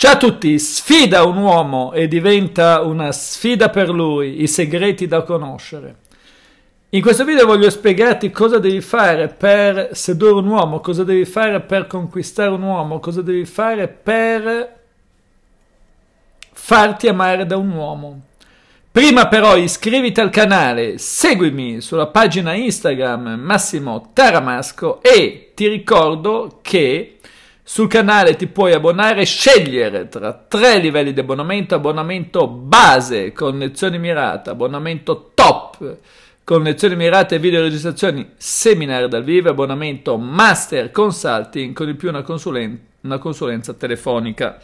Ciao a tutti, sfida un uomo e diventa una sfida per lui, i segreti da conoscere. In questo video voglio spiegarti cosa devi fare per sedurre un uomo, cosa devi fare per conquistare un uomo, cosa devi fare per farti amare da un uomo. Prima però iscriviti al canale, seguimi sulla pagina Instagram Massimo Taramasco e ti ricordo che sul canale ti puoi abbonare e scegliere tra tre livelli di abbonamento, abbonamento base, connezione mirata, abbonamento top, connezioni mirate e videoregistrazioni, seminar dal vivo, abbonamento master consulting con in più una, consulen una consulenza telefonica.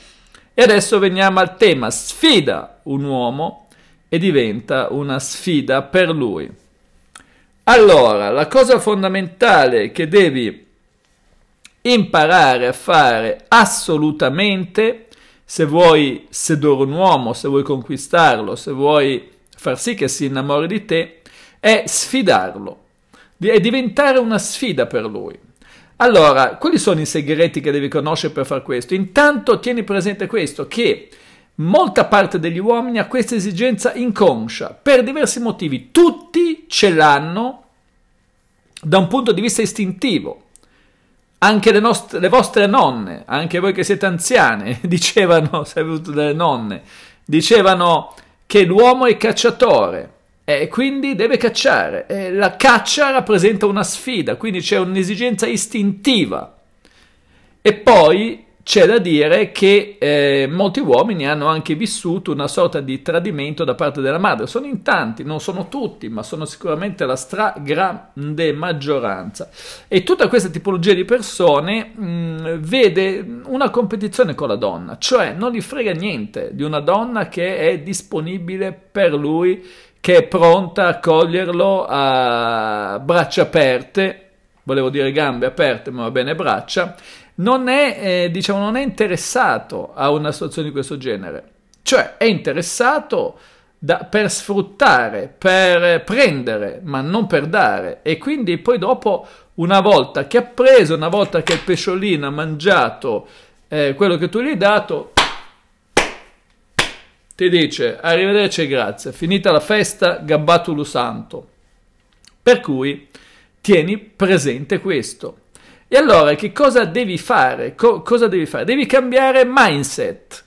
E adesso veniamo al tema sfida un uomo e diventa una sfida per lui. Allora, la cosa fondamentale che devi imparare a fare assolutamente se vuoi sedurre un uomo, se vuoi conquistarlo, se vuoi far sì che si innamori di te, è sfidarlo, è diventare una sfida per lui. Allora, quali sono i segreti che devi conoscere per far questo? Intanto tieni presente questo, che molta parte degli uomini ha questa esigenza inconscia, per diversi motivi. Tutti ce l'hanno da un punto di vista istintivo. Anche le, nostre, le vostre nonne, anche voi che siete anziane, dicevano, saluto delle nonne, dicevano che l'uomo è cacciatore eh, e quindi deve cacciare. E eh, la caccia rappresenta una sfida, quindi c'è un'esigenza istintiva. E poi c'è da dire che eh, molti uomini hanno anche vissuto una sorta di tradimento da parte della madre. Sono in tanti, non sono tutti, ma sono sicuramente la stragrande maggioranza. E tutta questa tipologia di persone mh, mm, vede una competizione con la donna, cioè non gli frega niente di una donna che è disponibile per lui, che è pronta a coglierlo a braccia aperte, volevo dire gambe aperte, ma va bene braccia non è, eh, diciamo, non è interessato a una situazione di questo genere. Cioè è interessato da, per sfruttare, per prendere, ma non per dare. E quindi poi dopo, una volta che ha preso, una volta che il pesciolino ha mangiato eh, quello che tu gli hai dato, ti dice arrivederci e grazie, finita la festa, gabbatulu santo. Per cui tieni presente questo. E allora che cosa devi fare? Co- cosa devi fare? Devi cambiare mindset,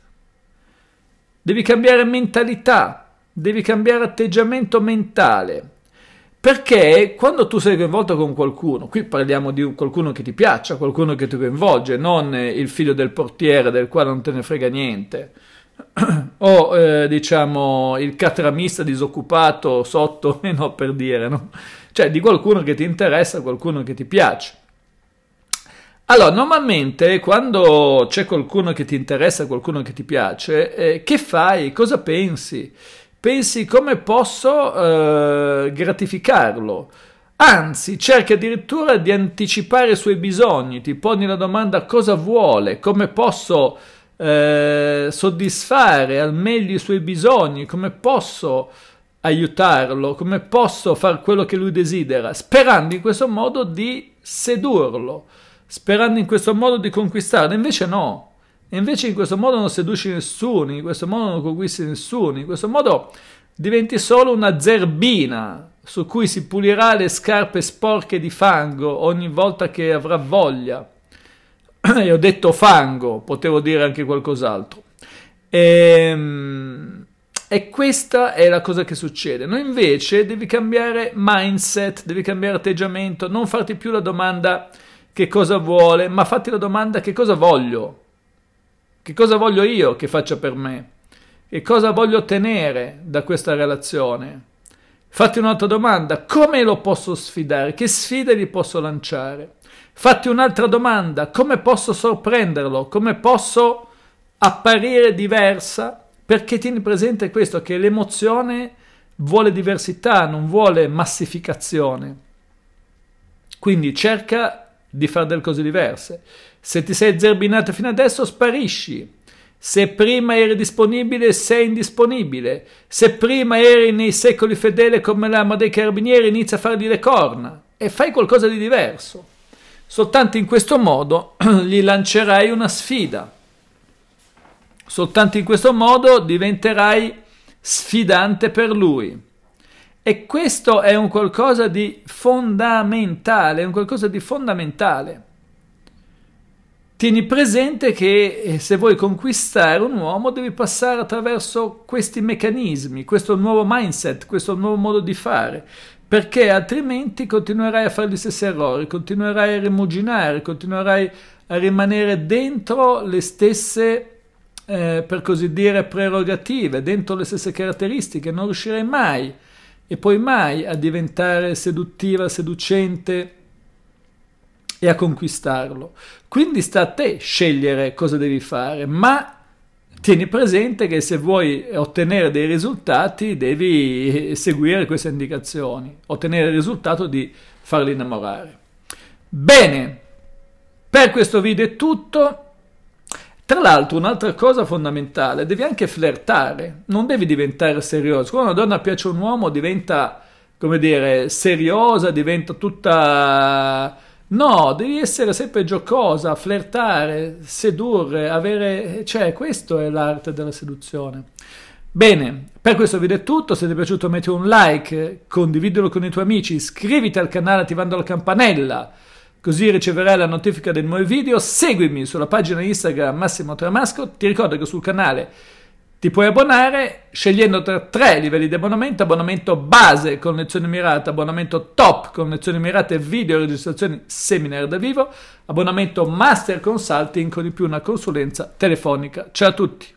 devi cambiare mentalità, devi cambiare atteggiamento mentale. Perché quando tu sei coinvolto con qualcuno, qui parliamo di qualcuno che ti piaccia, qualcuno che ti coinvolge, non eh, il figlio del portiere del quale non te ne frega niente, o eh, diciamo il catramista disoccupato sotto, e no per dire, no? cioè di qualcuno che ti interessa, qualcuno che ti piace. Allora, normalmente quando c'è qualcuno che ti interessa, qualcuno che ti piace, eh, che fai? Cosa pensi? Pensi come posso eh, gratificarlo? Anzi, cerca addirittura di anticipare i suoi bisogni, ti poni la domanda cosa vuole, come posso eh, soddisfare al meglio i suoi bisogni, come posso aiutarlo, come posso fare quello che lui desidera, sperando in questo modo di sedurlo sperando in questo modo di conquistarla. Invece no. invece in questo modo non seduci nessuno, in questo modo non conquisti nessuno, in questo modo diventi solo una zerbina su cui si pulirà le scarpe sporche di fango ogni volta che avrà voglia. e ho detto fango, potevo dire anche qualcos'altro. E, ehm, e questa è la cosa che succede. Noi invece devi cambiare mindset, devi cambiare atteggiamento, non farti più la domanda che cosa vuole, ma fatti la domanda che cosa voglio, che cosa voglio io che faccia per me, che cosa voglio ottenere da questa relazione. Fatti un'altra domanda, come lo posso sfidare, che sfide gli posso lanciare. Fatti un'altra domanda, come posso sorprenderlo, come posso apparire diversa, perché tieni presente questo, che l'emozione vuole diversità, non vuole massificazione. Quindi cerca di fare delle cose diverse. Se ti sei zerbinato fino adesso, sparisci. Se prima eri disponibile, sei indisponibile. Se prima eri nei secoli fedele come l'ama dei carabinieri, inizia a fargli le corna e fai qualcosa di diverso. Soltanto in questo modo gli lancerai una sfida. Soltanto in questo modo diventerai sfidante per lui. E questo è un qualcosa di fondamentale, un qualcosa di fondamentale. Tieni presente che eh, se vuoi conquistare un uomo devi passare attraverso questi meccanismi, questo nuovo mindset, questo nuovo modo di fare, perché altrimenti continuerai a fare gli stessi errori, continuerai a rimuginare, continuerai a rimanere dentro le stesse eh, per così dire, prerogative, dentro le stesse caratteristiche, non riuscirei mai a e poi mai a diventare seduttiva, seducente e a conquistarlo. Quindi sta a te scegliere cosa devi fare, ma tieni presente che se vuoi ottenere dei risultati devi eh, seguire queste indicazioni, ottenere il risultato di farli innamorare. Bene, per questo video è tutto. Tra l'altro, un'altra cosa fondamentale, devi anche flirtare, non devi diventare serioso. Quando una donna piace a un uomo diventa, come dire, seriosa, diventa tutta... No, devi essere sempre giocosa, flirtare, sedurre, avere... Cioè, questa è l'arte della seduzione. Bene, per questo video è tutto, se ti è piaciuto metti un like, condividilo con i tuoi amici, iscriviti al canale attivando la campanella così riceverai la notifica del nuovo video. Seguimi sulla pagina Instagram Massimo Tramasco, ti ricordo che sul canale ti puoi abbonare scegliendo tra tre livelli di abbonamento, abbonamento base con lezioni mirate, abbonamento top con lezioni mirate, video, registrazioni, seminar da vivo, abbonamento master consulting con di più una consulenza telefonica. Ciao a tutti!